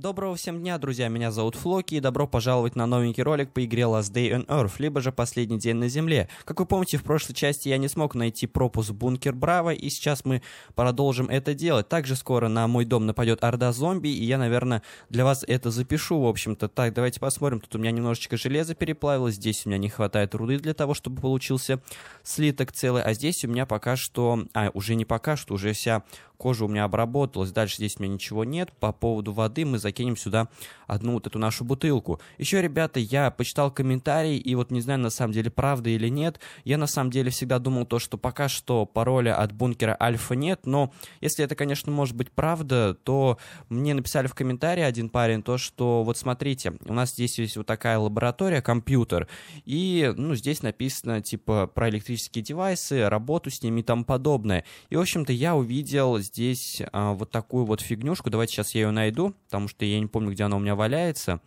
Доброго всем дня, друзья, меня зовут Флоки, и добро пожаловать на новенький ролик по игре Last Day on Earth, либо же Последний день на Земле. Как вы помните, в прошлой части я не смог найти пропуск Бункер Браво, и сейчас мы продолжим это делать. Также скоро на мой дом нападет орда зомби, и я, наверное, для вас это запишу, в общем-то. Так, давайте посмотрим, тут у меня немножечко железа переплавилось, здесь у меня не хватает руды для того, чтобы получился слиток целый, а здесь у меня пока что... А, уже не пока что, уже вся кожа у меня обработалась, дальше здесь у меня ничего нет. По поводу воды мы закинем сюда одну вот эту нашу бутылку. Еще, ребята, я почитал комментарии, и вот не знаю, на самом деле, правда или нет. Я на самом деле всегда думал то, что пока что пароля от бункера альфа нет, но если это, конечно, может быть правда, то мне написали в комментарии один парень то, что вот смотрите, у нас здесь есть вот такая лаборатория, компьютер, и, ну, здесь написано, типа, про электрические девайсы, работу с ними и тому подобное. И, в общем-то, я увидел здесь а, вот такую вот фигнюшку. Давайте сейчас я ее найду, потому что я не помню, где она у меня валяется.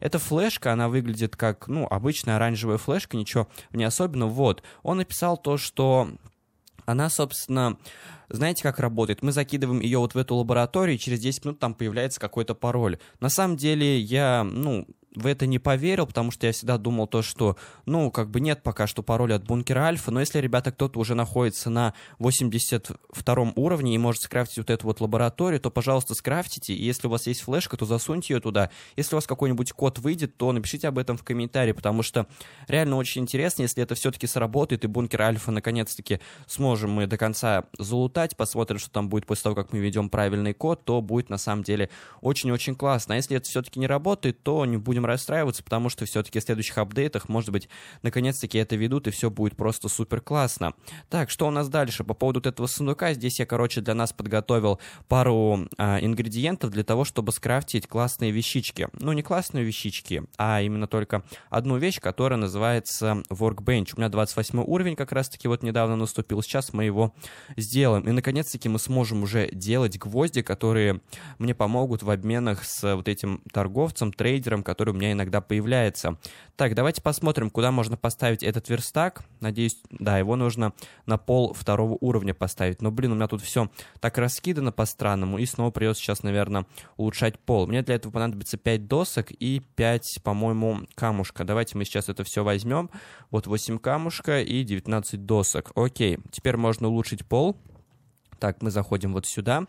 Эта флешка, она выглядит как, ну, обычная оранжевая флешка, ничего не особенного. Вот, он написал то, что она, собственно, знаете, как работает? Мы закидываем ее вот в эту лабораторию, и через 10 минут там появляется какой-то пароль. На самом деле, я, ну, в это не поверил, потому что я всегда думал то, что, ну, как бы нет пока что пароля от бункера Альфа, но если, ребята, кто-то уже находится на 82 уровне и может скрафтить вот эту вот лабораторию, то, пожалуйста, скрафтите, и если у вас есть флешка, то засуньте ее туда. Если у вас какой-нибудь код выйдет, то напишите об этом в комментарии, потому что реально очень интересно, если это все-таки сработает, и бункер Альфа наконец-таки сможем мы до конца залутать, посмотрим, что там будет после того, как мы ведем правильный код, то будет на самом деле очень-очень классно. А если это все-таки не работает, то не будем будем расстраиваться, потому что все-таки в следующих апдейтах, может быть, наконец-таки это ведут, и все будет просто супер классно. Так, что у нас дальше? По поводу этого сундука, здесь я, короче, для нас подготовил пару а, ингредиентов для того, чтобы скрафтить классные вещички. Ну, не классные вещички, а именно только одну вещь, которая называется Workbench. У меня 28 уровень как раз-таки вот недавно наступил, сейчас мы его сделаем. И, наконец-таки, мы сможем уже делать гвозди, которые мне помогут в обменах с вот этим торговцем, трейдером, который который у меня иногда появляется. Так, давайте посмотрим, куда можно поставить этот верстак. Надеюсь, да, его нужно на пол второго уровня поставить. Но, блин, у меня тут все так раскидано по-странному, и снова придется сейчас, наверное, улучшать пол. Мне для этого понадобится 5 досок и 5, по-моему, камушка. Давайте мы сейчас это все возьмем. Вот 8 камушка и 19 досок. Окей, теперь можно улучшить пол. Так, мы заходим вот сюда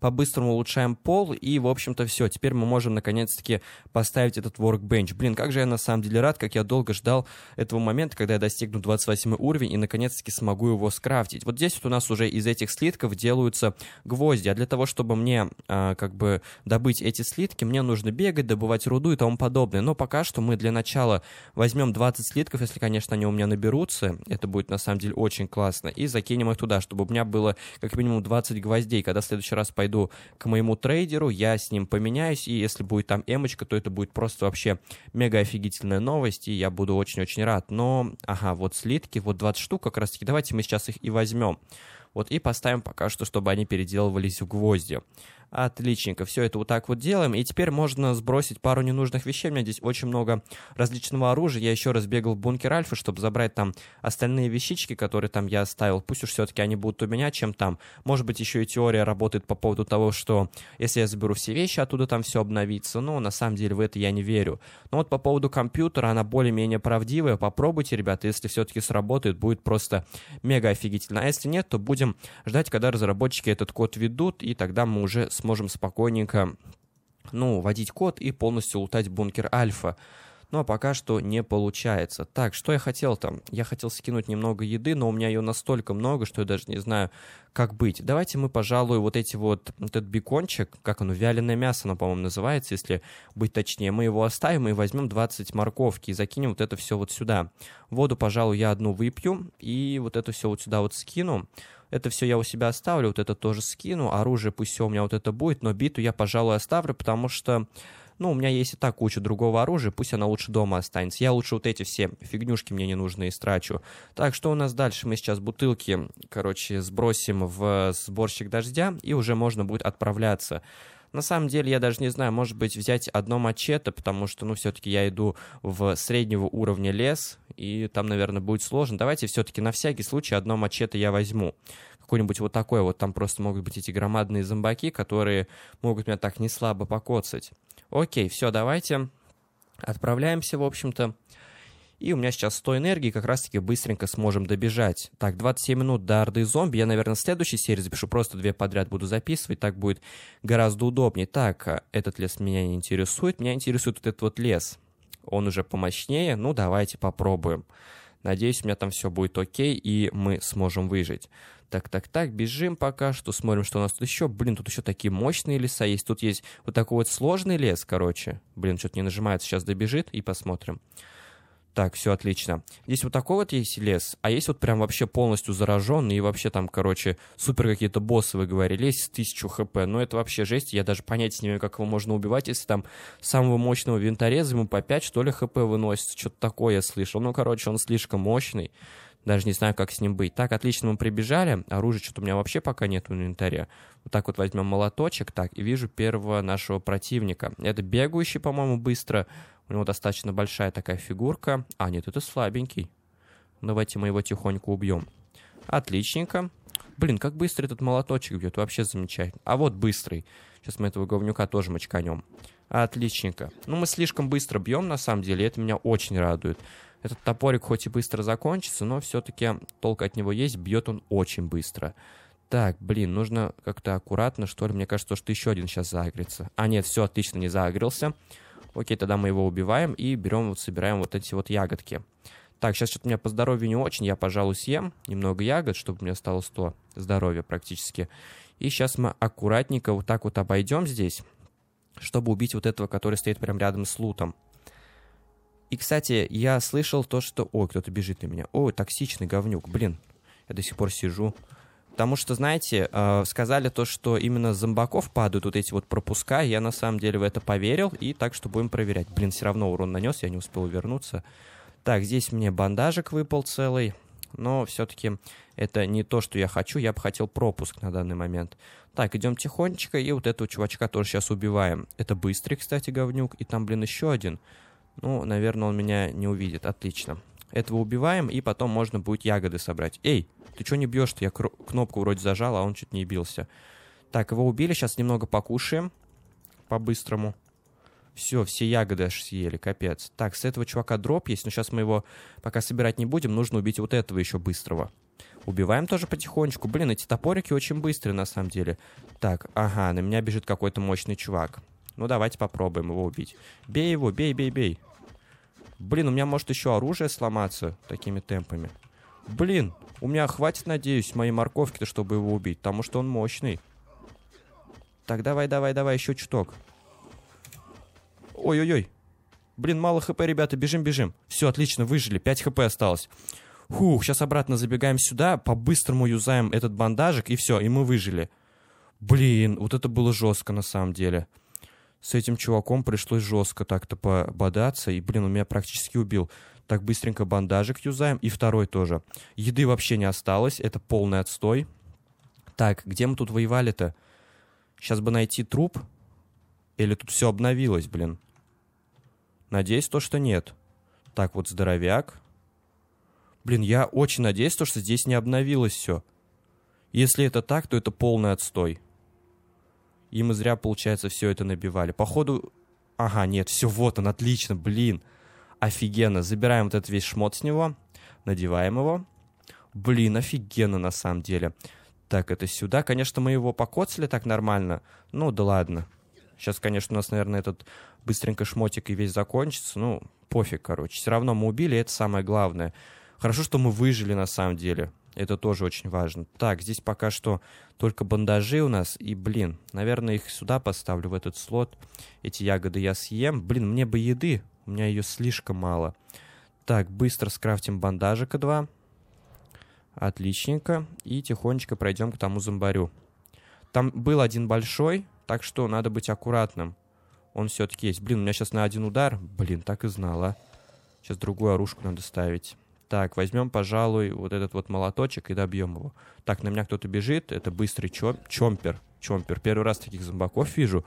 по-быстрому улучшаем пол, и, в общем-то, все. Теперь мы можем, наконец-таки, поставить этот workbench. Блин, как же я на самом деле рад, как я долго ждал этого момента, когда я достигну 28 уровень и, наконец-таки, смогу его скрафтить. Вот здесь вот у нас уже из этих слитков делаются гвозди, а для того, чтобы мне, э, как бы, добыть эти слитки, мне нужно бегать, добывать руду и тому подобное. Но пока что мы для начала возьмем 20 слитков, если, конечно, они у меня наберутся, это будет, на самом деле, очень классно, и закинем их туда, чтобы у меня было как минимум 20 гвоздей, когда в следующий раз пойду пойду к моему трейдеру, я с ним поменяюсь, и если будет там эмочка, то это будет просто вообще мега офигительная новость, и я буду очень-очень рад. Но, ага, вот слитки, вот 20 штук как раз-таки, давайте мы сейчас их и возьмем. Вот и поставим пока что, чтобы они переделывались в гвозди. Отличненько. Все это вот так вот делаем. И теперь можно сбросить пару ненужных вещей. У меня здесь очень много различного оружия. Я еще раз бегал в бункер Альфа, чтобы забрать там остальные вещички, которые там я оставил. Пусть уж все-таки они будут у меня, чем там. Может быть, еще и теория работает по поводу того, что если я заберу все вещи, оттуда там все обновится. Но на самом деле в это я не верю. Но вот по поводу компьютера, она более-менее правдивая. Попробуйте, ребята, если все-таки сработает, будет просто мега офигительно. А если нет, то будем ждать, когда разработчики этот код ведут, и тогда мы уже сможем спокойненько, ну, вводить код и полностью лутать бункер Альфа. Ну а пока что не получается. Так, что я хотел там? Я хотел скинуть немного еды, но у меня ее настолько много, что я даже не знаю, как быть. Давайте мы, пожалуй, вот эти вот, этот бекончик, как оно, вяленое мясо, оно, по-моему, называется, если быть точнее, мы его оставим и возьмем 20 морковки и закинем вот это все вот сюда. Воду, пожалуй, я одну выпью и вот это все вот сюда вот скину это все я у себя оставлю, вот это тоже скину, оружие пусть все у меня вот это будет, но биту я, пожалуй, оставлю, потому что ну, у меня есть и так куча другого оружия, пусть она лучше дома останется. Я лучше вот эти все фигнюшки мне не нужно истрачу. Так, что у нас дальше? Мы сейчас бутылки, короче, сбросим в сборщик дождя, и уже можно будет отправляться. На самом деле, я даже не знаю, может быть, взять одно мачете, потому что, ну, все-таки я иду в среднего уровня лес, и там, наверное, будет сложно. Давайте все-таки на всякий случай одно мачете я возьму. какой нибудь вот такой вот, там просто могут быть эти громадные зомбаки, которые могут меня так не слабо покоцать. Окей, все, давайте. Отправляемся, в общем-то. И у меня сейчас 100 энергии, как раз-таки быстренько сможем добежать. Так, 27 минут до Орды Зомби. Я, наверное, в следующей серии запишу, просто две подряд буду записывать. Так будет гораздо удобнее. Так, а, этот лес меня не интересует. Меня интересует вот этот вот лес. Он уже помощнее. Ну, давайте попробуем. Надеюсь, у меня там все будет окей, и мы сможем выжить. Так, так, так, бежим пока что, смотрим, что у нас тут еще. Блин, тут еще такие мощные леса есть. Тут есть вот такой вот сложный лес, короче. Блин, что-то не нажимается, сейчас добежит и посмотрим. Так, все отлично. Здесь вот такой вот есть лес, а есть вот прям вообще полностью зараженный и вообще там, короче, супер какие-то боссы, вы говорили, есть с тысячу хп. Но ну, это вообще жесть, я даже понять не имею, как его можно убивать, если там самого мощного винтореза ему по 5, что ли, хп выносит, Что-то такое я слышал. Ну, короче, он слишком мощный даже не знаю, как с ним быть. Так, отлично мы прибежали, оружия что-то у меня вообще пока нет в инвентаре. Вот так вот возьмем молоточек, так, и вижу первого нашего противника. Это бегающий, по-моему, быстро, у него достаточно большая такая фигурка. А, нет, это слабенький. Давайте мы его тихонько убьем. Отличненько. Блин, как быстро этот молоточек бьет, вообще замечательно. А вот быстрый. Сейчас мы этого говнюка тоже мочканем. Отличненько. Ну, мы слишком быстро бьем, на самом деле, это меня очень радует. Этот топорик хоть и быстро закончится, но все-таки толк от него есть, бьет он очень быстро. Так, блин, нужно как-то аккуратно, что ли. Мне кажется, что еще один сейчас загрится. А, нет, все, отлично, не загрелся. Окей, тогда мы его убиваем и берем, вот собираем вот эти вот ягодки. Так, сейчас что-то у меня по здоровью не очень. Я, пожалуй, съем немного ягод, чтобы у меня стало 100 здоровья практически. И сейчас мы аккуратненько вот так вот обойдем здесь, чтобы убить вот этого, который стоит прямо рядом с лутом. И, кстати, я слышал то, что... Ой, кто-то бежит на меня. Ой, токсичный говнюк, блин. Я до сих пор сижу. Потому что, знаете, э, сказали то, что именно зомбаков падают вот эти вот пропуска. Я на самом деле в это поверил. И так что будем проверять. Блин, все равно урон нанес, я не успел вернуться. Так, здесь мне бандажик выпал целый. Но все-таки это не то, что я хочу. Я бы хотел пропуск на данный момент. Так, идем тихонечко. И вот этого чувачка тоже сейчас убиваем. Это быстрый, кстати, говнюк. И там, блин, еще один. Ну, наверное, он меня не увидит. Отлично. Этого убиваем, и потом можно будет ягоды собрать. Эй, ты что не бьешь-то? Я кнопку вроде зажал, а он чуть не бился. Так, его убили, сейчас немного покушаем. По-быстрому. Все, все ягоды аж съели, капец. Так, с этого чувака дроп есть, но сейчас мы его пока собирать не будем. Нужно убить вот этого еще быстрого. Убиваем тоже потихонечку. Блин, эти топорики очень быстрые на самом деле. Так, ага, на меня бежит какой-то мощный чувак. Ну, давайте попробуем его убить. Бей его, бей, бей, бей. Блин, у меня может еще оружие сломаться такими темпами. Блин, у меня хватит, надеюсь, моей морковки-то, чтобы его убить, потому что он мощный. Так, давай, давай, давай, еще чуток. Ой-ой-ой. Блин, мало хп, ребята, бежим, бежим. Все, отлично, выжили, 5 хп осталось. Фух, сейчас обратно забегаем сюда, по-быстрому юзаем этот бандажик, и все, и мы выжили. Блин, вот это было жестко на самом деле с этим чуваком пришлось жестко так-то пободаться, и, блин, он меня практически убил. Так быстренько бандажик юзаем, и второй тоже. Еды вообще не осталось, это полный отстой. Так, где мы тут воевали-то? Сейчас бы найти труп. Или тут все обновилось, блин? Надеюсь, то, что нет. Так, вот здоровяк. Блин, я очень надеюсь, то, что здесь не обновилось все. Если это так, то это полный отстой и мы зря, получается, все это набивали. Походу, ага, нет, все, вот он, отлично, блин, офигенно. Забираем вот этот весь шмот с него, надеваем его. Блин, офигенно на самом деле. Так, это сюда. Конечно, мы его покоцали так нормально. Ну, да ладно. Сейчас, конечно, у нас, наверное, этот быстренько шмотик и весь закончится. Ну, пофиг, короче. Все равно мы убили, это самое главное. Хорошо, что мы выжили на самом деле. Это тоже очень важно. Так, здесь пока что только бандажи у нас. И, блин, наверное, их сюда поставлю, в этот слот. Эти ягоды я съем. Блин, мне бы еды. У меня ее слишком мало. Так, быстро скрафтим бандажика 2. Отличненько. И тихонечко пройдем к тому зомбарю. Там был один большой, так что надо быть аккуратным. Он все-таки есть. Блин, у меня сейчас на один удар. Блин, так и знала. Сейчас другую оружку надо ставить. Так, возьмем, пожалуй, вот этот вот молоточек и добьем его. Так, на меня кто-то бежит, это быстрый чом, чомпер. Чомпер. Первый раз таких зомбаков вижу.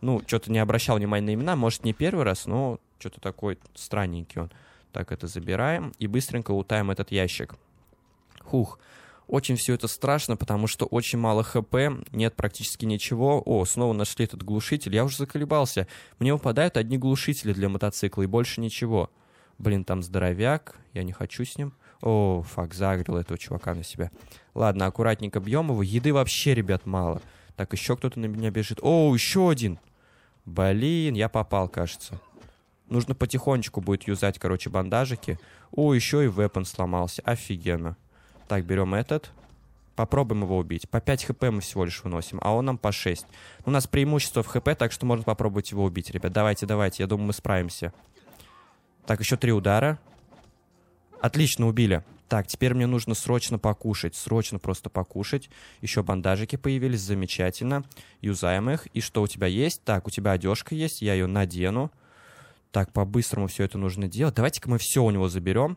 Ну, что-то не обращал внимания на имена. Может, не первый раз, но что-то такой странненький он. Так, это забираем и быстренько лутаем этот ящик. Хух. Очень все это страшно, потому что очень мало хп, нет практически ничего. О, снова нашли этот глушитель, я уже заколебался. Мне выпадают одни глушители для мотоцикла и больше ничего блин, там здоровяк, я не хочу с ним. О, фак, загрел этого чувака на себя. Ладно, аккуратненько бьем его. Еды вообще, ребят, мало. Так, еще кто-то на меня бежит. О, еще один. Блин, я попал, кажется. Нужно потихонечку будет юзать, короче, бандажики. О, еще и вепон сломался. Офигенно. Так, берем этот. Попробуем его убить. По 5 хп мы всего лишь выносим, а он нам по 6. У нас преимущество в хп, так что можно попробовать его убить, ребят. Давайте, давайте, я думаю, мы справимся. Так, еще три удара. Отлично, убили. Так, теперь мне нужно срочно покушать. Срочно просто покушать. Еще бандажики появились, замечательно. Юзаем их. И что у тебя есть? Так, у тебя одежка есть, я ее надену. Так, по-быстрому все это нужно делать. Давайте-ка мы все у него заберем.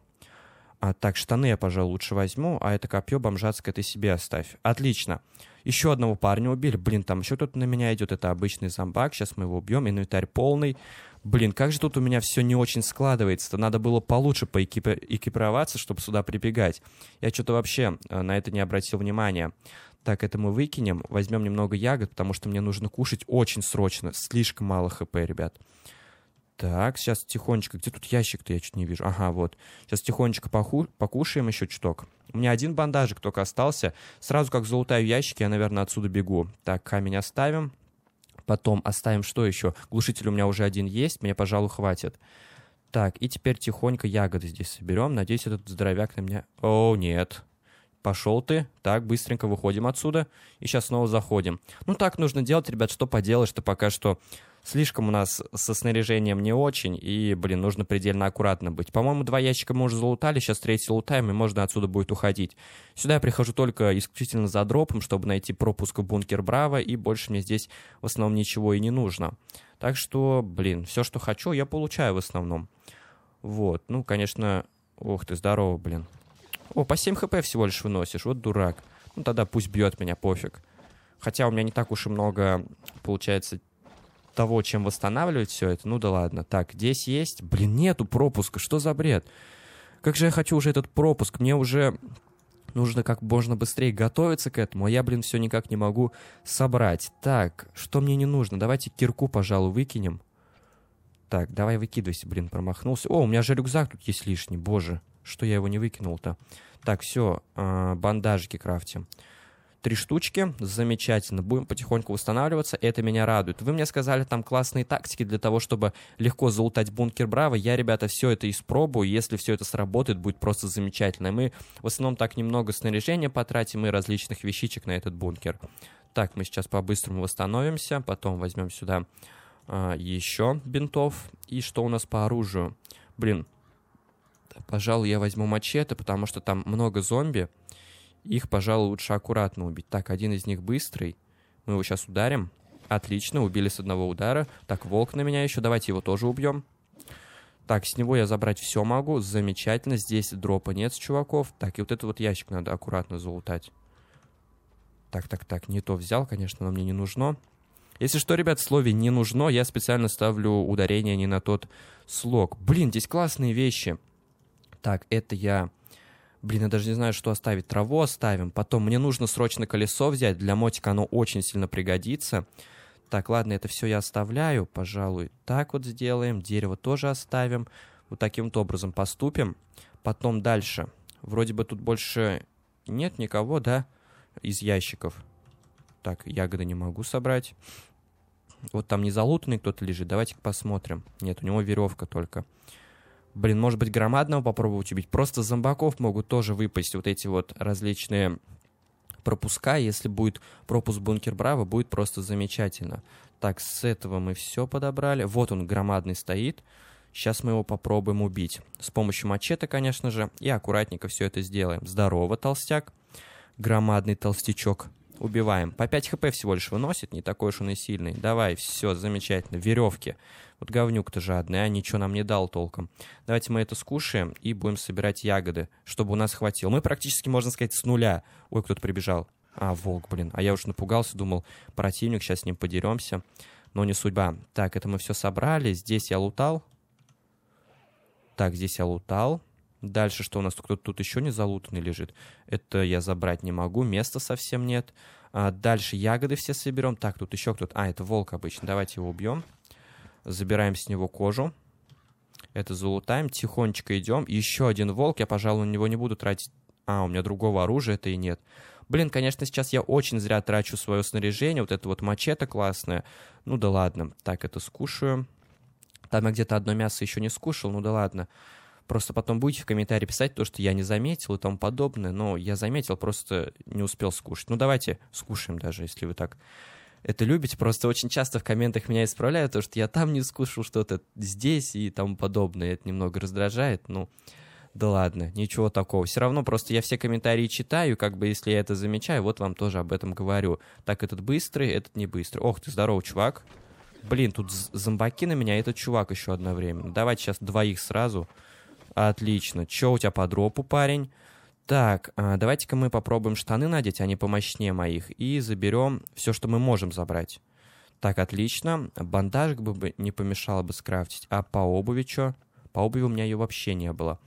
А, так, штаны я, пожалуй, лучше возьму, а это копье бомжатское ты себе оставь. Отлично. Еще одного парня убили. Блин, там еще кто-то на меня идет. Это обычный зомбак. Сейчас мы его убьем. Инвентарь полный блин, как же тут у меня все не очень складывается-то, надо было получше поэкипироваться, чтобы сюда прибегать. Я что-то вообще э, на это не обратил внимания. Так, это мы выкинем, возьмем немного ягод, потому что мне нужно кушать очень срочно, слишком мало хп, ребят. Так, сейчас тихонечко, где тут ящик-то, я чуть не вижу. Ага, вот. Сейчас тихонечко поху... покушаем еще чуток. У меня один бандажик только остался. Сразу как залутаю ящики, я, наверное, отсюда бегу. Так, камень оставим. Потом оставим что еще? Глушитель у меня уже один есть, мне, пожалуй, хватит. Так, и теперь тихонько ягоды здесь соберем. Надеюсь, этот здоровяк на меня... О, нет. Пошел ты. Так, быстренько выходим отсюда. И сейчас снова заходим. Ну, так нужно делать, ребят, что поделаешь-то пока что слишком у нас со снаряжением не очень, и, блин, нужно предельно аккуратно быть. По-моему, два ящика мы уже залутали, сейчас третий лутаем, и можно отсюда будет уходить. Сюда я прихожу только исключительно за дропом, чтобы найти пропуск в бункер Браво, и больше мне здесь в основном ничего и не нужно. Так что, блин, все, что хочу, я получаю в основном. Вот, ну, конечно... Ух ты, здорово, блин. О, по 7 хп всего лишь выносишь, вот дурак. Ну, тогда пусть бьет меня, пофиг. Хотя у меня не так уж и много, получается, того, чем восстанавливать все это, ну да ладно. Так, здесь есть? Блин, нету пропуска, что за бред? Как же я хочу уже этот пропуск, мне уже нужно как можно быстрее готовиться к этому, а я, блин, все никак не могу собрать. Так, что мне не нужно? Давайте кирку, пожалуй, выкинем. Так, давай выкидывайся, блин, промахнулся. О, у меня же рюкзак тут есть лишний, боже, что я его не выкинул-то. Так, все, э, а, бандажики крафтим три штучки, замечательно, будем потихоньку восстанавливаться, это меня радует. Вы мне сказали там классные тактики для того, чтобы легко залутать бункер Браво, я, ребята, все это испробую, если все это сработает, будет просто замечательно. Мы в основном так немного снаряжения потратим и различных вещичек на этот бункер. Так, мы сейчас по-быстрому восстановимся, потом возьмем сюда э, а, еще бинтов. И что у нас по оружию? Блин, пожалуй, я возьму мачете, потому что там много зомби. Их, пожалуй, лучше аккуратно убить. Так, один из них быстрый. Мы его сейчас ударим. Отлично, убили с одного удара. Так, волк на меня еще. Давайте его тоже убьем. Так, с него я забрать все могу. Замечательно. Здесь дропа нет с чуваков. Так, и вот этот вот ящик надо аккуратно залутать. Так, так, так. Не то взял, конечно, но мне не нужно. Если что, ребят, в слове «не нужно» я специально ставлю ударение не на тот слог. Блин, здесь классные вещи. Так, это я Блин, я даже не знаю, что оставить. Траву оставим. Потом мне нужно срочно колесо взять. Для мотика оно очень сильно пригодится. Так, ладно, это все я оставляю, пожалуй. Так вот сделаем. Дерево тоже оставим. Вот таким вот образом поступим. Потом дальше. Вроде бы тут больше нет никого, да, из ящиков. Так, ягоды не могу собрать. Вот там не залутанный кто-то лежит. давайте посмотрим. Нет, у него веревка только блин, может быть, громадного попробовать убить. Просто зомбаков могут тоже выпасть вот эти вот различные пропуска. Если будет пропуск бункер Браво, будет просто замечательно. Так, с этого мы все подобрали. Вот он, громадный стоит. Сейчас мы его попробуем убить. С помощью мачете, конечно же. И аккуратненько все это сделаем. Здорово, толстяк. Громадный толстячок убиваем. По 5 хп всего лишь выносит, не такой уж он и сильный. Давай, все, замечательно, веревки. Вот говнюк-то жадный, а ничего нам не дал толком. Давайте мы это скушаем и будем собирать ягоды, чтобы у нас хватило. Мы практически, можно сказать, с нуля. Ой, кто-то прибежал. А, волк, блин. А я уж напугался, думал, противник, сейчас с ним подеремся. Но не судьба. Так, это мы все собрали. Здесь я лутал. Так, здесь я лутал. Дальше что у нас? Кто-то тут еще не залутанный лежит. Это я забрать не могу, места совсем нет. А дальше ягоды все соберем. Так, тут еще кто-то. А, это волк обычно. Давайте его убьем. Забираем с него кожу. Это залутаем. Тихонечко идем. Еще один волк. Я, пожалуй, на него не буду тратить... А, у меня другого оружия это и нет. Блин, конечно, сейчас я очень зря трачу свое снаряжение. Вот это вот мачете классное. Ну да ладно. Так, это скушаю. Там я где-то одно мясо еще не скушал. Ну да ладно. Ладно. Просто потом будете в комментарии писать то, что я не заметил и тому подобное, но я заметил, просто не успел скушать. Ну давайте скушаем даже, если вы так это любите. Просто очень часто в комментах меня исправляют, то, что я там не скушал что-то здесь и тому подобное. Это немного раздражает, ну... Но... Да ладно, ничего такого. Все равно просто я все комментарии читаю, как бы если я это замечаю, вот вам тоже об этом говорю. Так, этот быстрый, этот не быстрый. Ох ты, здоров, чувак. Блин, тут зомбаки на меня, этот чувак еще одновременно. Давайте сейчас двоих сразу. Отлично. Че у тебя по дропу, парень? Так, а, давайте-ка мы попробуем штаны надеть, они помощнее моих, и заберем все, что мы можем забрать. Так, отлично. Бандажик бы не помешало бы скрафтить. А по обуви что? По обуви у меня ее вообще не было.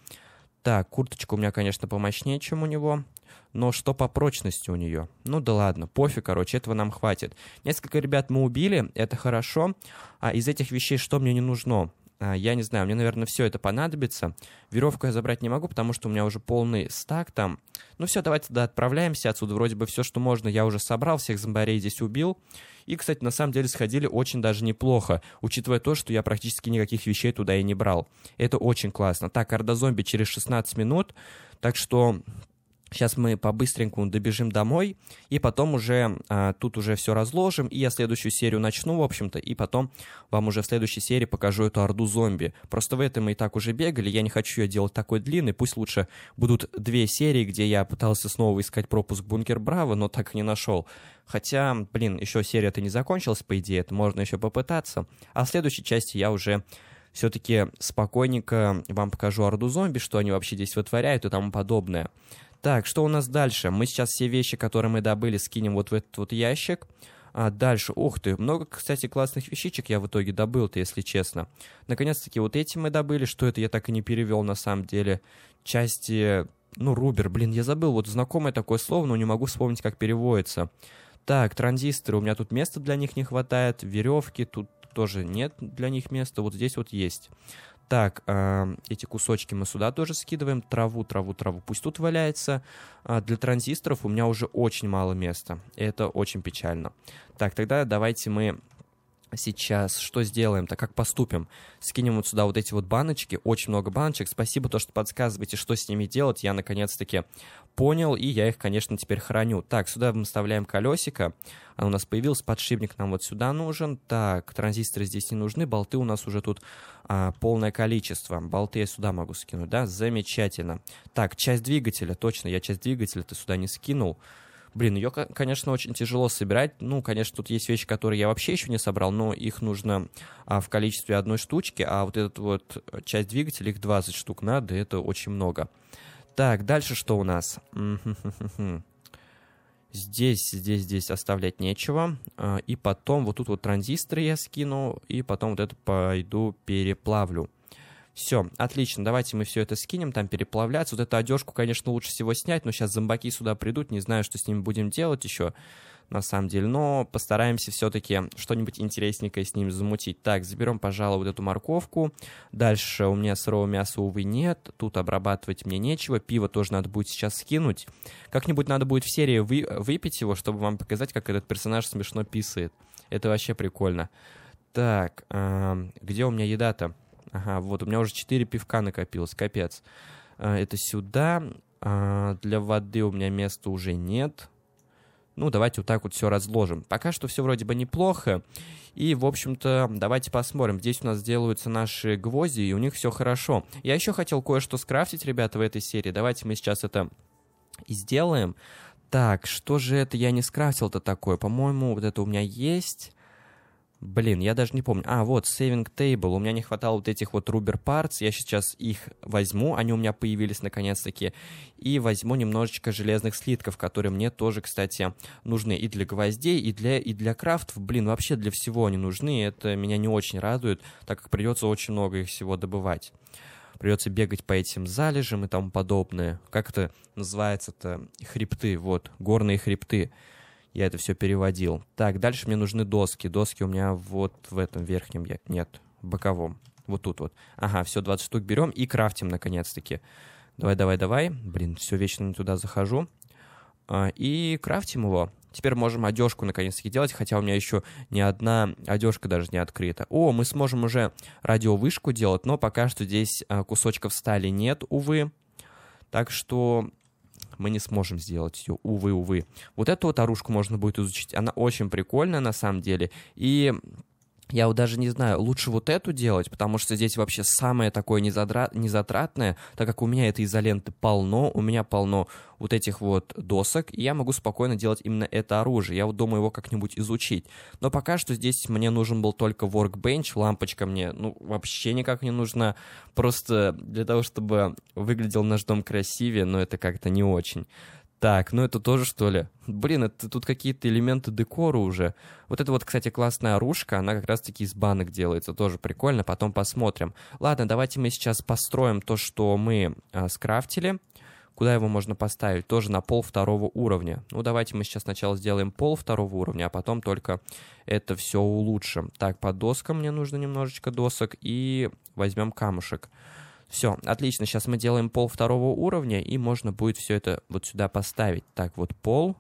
Так, курточка у меня, конечно, помощнее, чем у него. Но что по прочности у нее? Ну да ладно, пофиг, короче, этого нам хватит. Несколько ребят мы убили, это хорошо. А из этих вещей что мне не нужно? А, я не знаю, мне, наверное, все это понадобится. Веревку я забрать не могу, потому что у меня уже полный стак там. Ну все, давайте да, отправляемся отсюда. Вроде бы все, что можно, я уже собрал, всех зомбарей здесь убил. И, кстати, на самом деле сходили очень даже неплохо, учитывая то, что я практически никаких вещей туда и не брал. Это очень классно. Так, орда зомби через 16 минут, так что Сейчас мы по-быстренькому добежим домой, и потом уже а, тут уже все разложим, и я следующую серию начну, в общем-то, и потом вам уже в следующей серии покажу эту орду зомби. Просто в этом мы и так уже бегали, я не хочу ее делать такой длинной, пусть лучше будут две серии, где я пытался снова искать пропуск Бункер Браво, но так и не нашел. Хотя, блин, еще серия-то не закончилась, по идее, это можно еще попытаться. А в следующей части я уже все-таки спокойненько вам покажу орду зомби, что они вообще здесь вытворяют и тому подобное. Так, что у нас дальше? Мы сейчас все вещи, которые мы добыли, скинем вот в этот вот ящик. А дальше, ух ты, много, кстати, классных вещичек я в итоге добыл-то, если честно. Наконец-таки вот эти мы добыли, что это я так и не перевел на самом деле. Части, ну, рубер, блин, я забыл, вот знакомое такое слово, но не могу вспомнить, как переводится. Так, транзисторы, у меня тут места для них не хватает, веревки, тут тоже нет для них места, вот здесь вот есть. Так, а, эти кусочки мы сюда тоже скидываем. Траву, траву, траву. Пусть тут валяется. А, для транзисторов у меня уже очень мало места. Это очень печально. Так, тогда давайте мы сейчас что сделаем-то, как поступим? Скинем вот сюда вот эти вот баночки, очень много баночек. Спасибо, то, что подсказываете, что с ними делать. Я наконец-таки понял, и я их, конечно, теперь храню. Так, сюда мы вставляем колесико. Оно у нас появилось, подшипник нам вот сюда нужен. Так, транзисторы здесь не нужны, болты у нас уже тут а, полное количество. Болты я сюда могу скинуть, да? Замечательно. Так, часть двигателя, точно, я часть двигателя-то сюда не скинул. Блин, ее, конечно, очень тяжело собирать. Ну, конечно, тут есть вещи, которые я вообще еще не собрал, но их нужно а, в количестве одной штучки, а вот этот вот э, часть двигателя, их 20 штук надо, это очень много. Так, дальше что у нас? Здесь, здесь, здесь оставлять нечего. А, и потом вот тут вот транзисторы я скину, и потом вот это пойду переплавлю. Все, отлично, давайте мы все это скинем, там переплавляться. Вот эту одежку, конечно, лучше всего снять, но сейчас зомбаки сюда придут, не знаю, что с ними будем делать еще, на самом деле. Но постараемся все-таки что-нибудь интересненькое с ним замутить. Так, заберем, пожалуй, вот эту морковку. Дальше у меня сырого мяса, увы, нет. Тут обрабатывать мне нечего. Пиво тоже надо будет сейчас скинуть. Как-нибудь надо будет в серии вы выпить его, чтобы вам показать, как этот персонаж смешно писает. Это вообще прикольно. Так, где у меня еда-то? Ага, вот, у меня уже 4 пивка накопилось, капец. А, это сюда. А, для воды у меня места уже нет. Ну, давайте вот так вот все разложим. Пока что все вроде бы неплохо. И, в общем-то, давайте посмотрим. Здесь у нас делаются наши гвозди, и у них все хорошо. Я еще хотел кое-что скрафтить, ребята, в этой серии. Давайте мы сейчас это и сделаем. Так, что же это я не скрафтил-то такое? По-моему, вот это у меня есть. Блин, я даже не помню. А, вот, Saving Table. У меня не хватало вот этих вот Rubber Parts. Я сейчас их возьму. Они у меня появились наконец-таки. И возьму немножечко железных слитков, которые мне тоже, кстати, нужны и для гвоздей, и для, и для крафтов. Блин, вообще для всего они нужны. Это меня не очень радует, так как придется очень много их всего добывать. Придется бегать по этим залежам и тому подобное. Как это называется-то? Хребты, вот, горные хребты я это все переводил. Так, дальше мне нужны доски. Доски у меня вот в этом верхнем я... нет, в боковом. Вот тут вот. Ага, все, 20 штук берем и крафтим наконец-таки. Давай, давай, давай. Блин, все вечно не туда захожу. А, и крафтим его. Теперь можем одежку наконец-таки делать, хотя у меня еще ни одна одежка даже не открыта. О, мы сможем уже радиовышку делать, но пока что здесь а, кусочков стали нет, увы. Так что мы не сможем сделать ее, увы, увы. Вот эту вот оружку можно будет изучить, она очень прикольная на самом деле, и я вот даже не знаю, лучше вот эту делать, потому что здесь вообще самое такое незадра... незатратное, так как у меня этой изоленты полно, у меня полно вот этих вот досок, и я могу спокойно делать именно это оружие. Я вот думаю его как-нибудь изучить. Но пока что здесь мне нужен был только workbench, лампочка мне, ну, вообще никак не нужна. Просто для того, чтобы выглядел наш дом красивее, но это как-то не очень. Так, ну это тоже что ли? Блин, это тут какие-то элементы декора уже. Вот это вот, кстати, классная оружка, она как раз-таки из банок делается, тоже прикольно, потом посмотрим. Ладно, давайте мы сейчас построим то, что мы а, скрафтили. Куда его можно поставить? Тоже на пол второго уровня. Ну, давайте мы сейчас сначала сделаем пол второго уровня, а потом только это все улучшим. Так, по доскам мне нужно немножечко досок и возьмем камушек. Все, отлично, сейчас мы делаем пол второго уровня, и можно будет все это вот сюда поставить. Так, вот пол,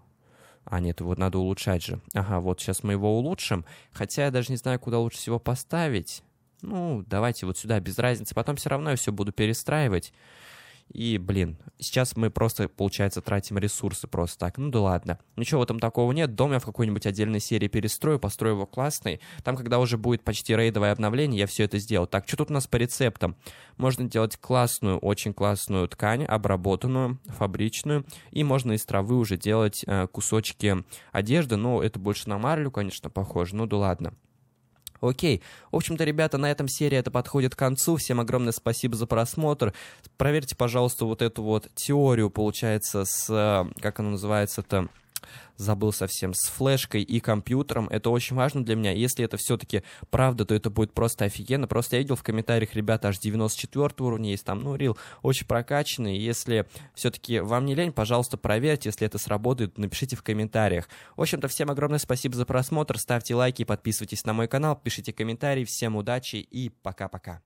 а, нет, его надо улучшать же. Ага, вот сейчас мы его улучшим. Хотя я даже не знаю, куда лучше всего поставить. Ну, давайте вот сюда, без разницы. Потом все равно я все буду перестраивать. И, блин, сейчас мы просто, получается, тратим ресурсы просто так. Ну да ладно. Ничего в этом такого нет. Дом я в какой-нибудь отдельной серии перестрою, построю его классный. Там, когда уже будет почти рейдовое обновление, я все это сделаю. Так, что тут у нас по рецептам? Можно делать классную, очень классную ткань, обработанную, фабричную. И можно из травы уже делать э, кусочки одежды. Ну, это больше на марлю, конечно, похоже. Ну да ладно. Окей. В общем-то, ребята, на этом серия это подходит к концу. Всем огромное спасибо за просмотр. Проверьте, пожалуйста, вот эту вот теорию, получается, с... Э, как она называется-то? забыл совсем, с флешкой и компьютером. Это очень важно для меня. Если это все-таки правда, то это будет просто офигенно. Просто я видел в комментариях, ребята, аж 94 уровня есть там, ну, рил очень прокачанный. Если все-таки вам не лень, пожалуйста, проверьте. Если это сработает, напишите в комментариях. В общем-то, всем огромное спасибо за просмотр. Ставьте лайки, подписывайтесь на мой канал, пишите комментарии. Всем удачи и пока-пока.